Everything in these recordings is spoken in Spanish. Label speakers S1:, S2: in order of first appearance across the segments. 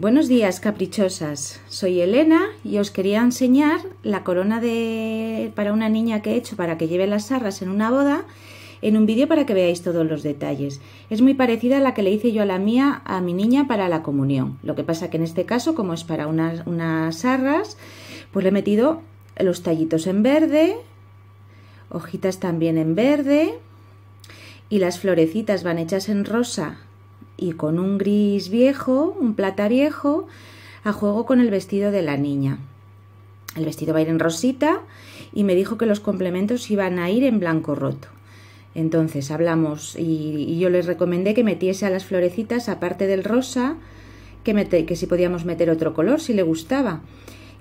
S1: Buenos días caprichosas, soy Elena y os quería enseñar la corona para una niña que he hecho para que lleve las sarras en una boda en un vídeo para que veáis todos los detalles. Es muy parecida a la que le hice yo a la mía a mi niña para la comunión, lo que pasa que en este caso como es para unas, unas sarras pues le he metido los tallitos en verde, hojitas también en verde y las florecitas van hechas en rosa y con un gris viejo, un plata viejo, a juego con el vestido de la niña. El vestido va a ir en rosita y me dijo que los complementos iban a ir en blanco roto. Entonces hablamos y, yo les recomendé que metiese a las florecitas, aparte del rosa, que, mete, que si podíamos meter otro color, si le gustaba.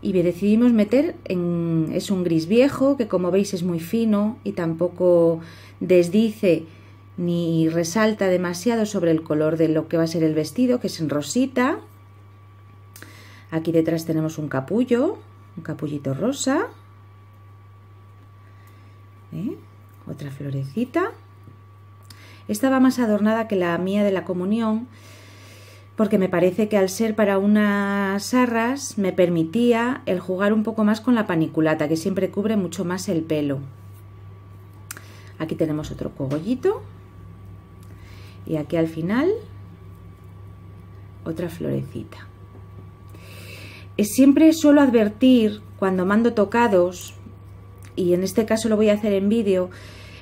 S1: Y decidimos meter, en, es un gris viejo, que como veis es muy fino y tampoco desdice ni resalta demasiado sobre el color de lo que va a ser el vestido, que es en rosita. Aquí detrás tenemos un capullo, un capullito rosa. ¿Eh? Otra florecita. Esta va más adornada que la mía de la comunión, porque me parece que al ser para unas arras me permitía el jugar un poco más con la paniculata, que siempre cubre mucho más el pelo. Aquí tenemos otro cogollito y aquí al final otra florecita. Siempre suelo advertir cuando mando tocados, y en este caso lo voy a hacer en vídeo,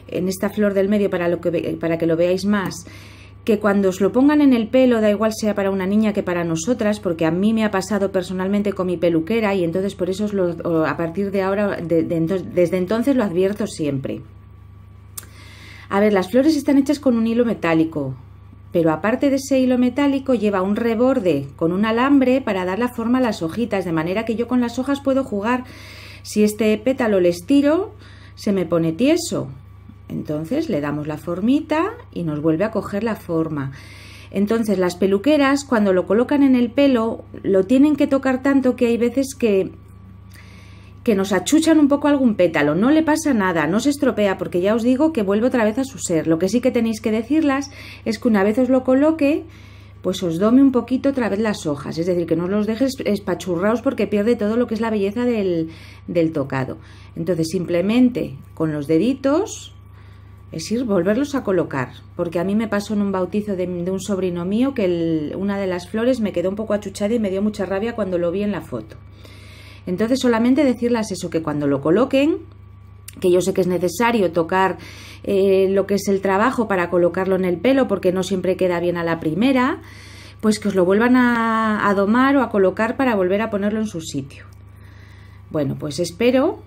S1: en esta flor del medio para, lo que, para que lo veáis más, que cuando os lo pongan en el pelo, da igual sea para una niña que para nosotras, porque a mí me ha pasado personalmente con mi peluquera y entonces por eso a partir de ahora, desde entonces lo advierto siempre. A ver, las flores están hechas con un hilo metálico, pero aparte de ese hilo metálico lleva un reborde con un alambre para dar la forma a las hojitas, de manera que yo con las hojas puedo jugar. Si este pétalo le estiro, se me pone tieso. Entonces le damos la formita y nos vuelve a coger la forma. Entonces las peluqueras cuando lo colocan en el pelo lo tienen que tocar tanto que hay veces que que nos achuchan un poco algún pétalo, no le pasa nada, no se estropea, porque ya os digo que vuelve otra vez a su ser. Lo que sí que tenéis que decirlas es que una vez os lo coloque, pues os dome un poquito otra vez las hojas, es decir, que no los dejes espachurraos porque pierde todo lo que es la belleza del, tocado. Entonces simplemente con los deditos es ir volverlos a colocar, porque a mí me pasó en un bautizo de, un sobrino mío que una de las flores me quedó un poco achuchada y me dio mucha rabia cuando lo vi en la foto. Entonces solamente decirles eso, que cuando lo coloquen, que yo sé que es necesario tocar eh, lo que es el trabajo para colocarlo en el pelo porque no siempre queda bien a la primera, pues que os lo vuelvan a, a domar o a colocar para volver a ponerlo en su sitio. Bueno, pues espero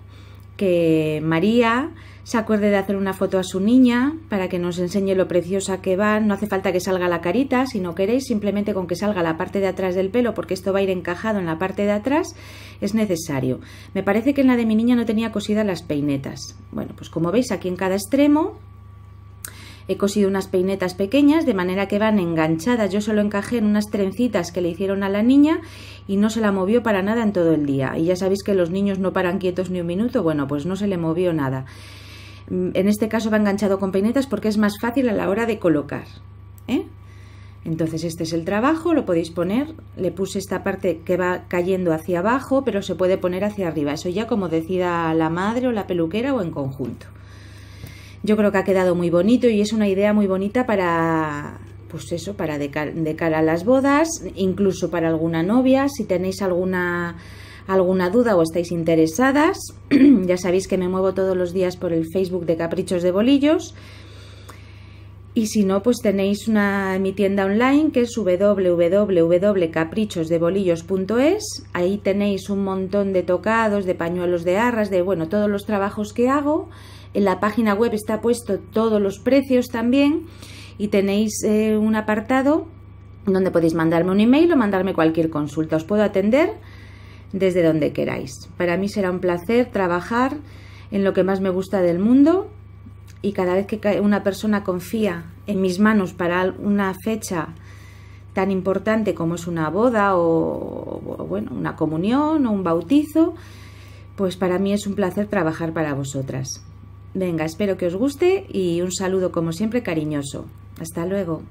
S1: que María se acuerde de hacer una foto a su niña para que nos enseñe lo preciosa que va. No hace falta que salga la carita, si no queréis, simplemente con que salga la parte de atrás del pelo, porque esto va a ir encajado en la parte de atrás, es necesario. Me parece que en la de mi niña no tenía cosidas las peinetas. Bueno, pues como veis aquí en cada extremo he cosido unas peinetas pequeñas de manera que van enganchadas. Yo solo encajé en unas trencitas que le hicieron a la niña y no se la movió para nada en todo el día. Y ya sabéis que los niños no paran quietos ni un minuto, bueno, pues no se le movió nada. Mm, en este caso va enganchado con peinetas porque es más fácil a la hora de colocar. ¿eh? Entonces este es el trabajo, lo podéis poner. Le puse esta parte que va cayendo hacia abajo, pero se puede poner hacia arriba. Eso ya como decida la madre o la peluquera o en conjunto. Yo creo que ha quedado muy bonito y es una idea muy bonita para, pues eso, para de, cara a las bodas, incluso para alguna novia, si tenéis alguna alguna duda o estáis interesadas, ya sabéis que me muevo todos los días por el Facebook de Caprichos de Bolillos. Y si no, pues tenéis una, mi tienda online que es www.caprichosdebolillos.es. Ahí tenéis un montón de tocados, de pañuelos de arras, de bueno, todos los trabajos que hago. En la página web está puesto todos los precios también y tenéis eh, un apartado donde podéis mandarme un email o mandarme cualquier consulta. Os puedo atender desde donde queráis. Para mí será un placer trabajar en lo que más me gusta del mundo y cada vez que una persona confía en mis manos para una fecha tan importante como es una boda o, bueno, una comunión o un bautizo, pues para mí es un placer trabajar para vosotras. Venga, espero que os guste y un saludo como siempre cariñoso. Hasta luego.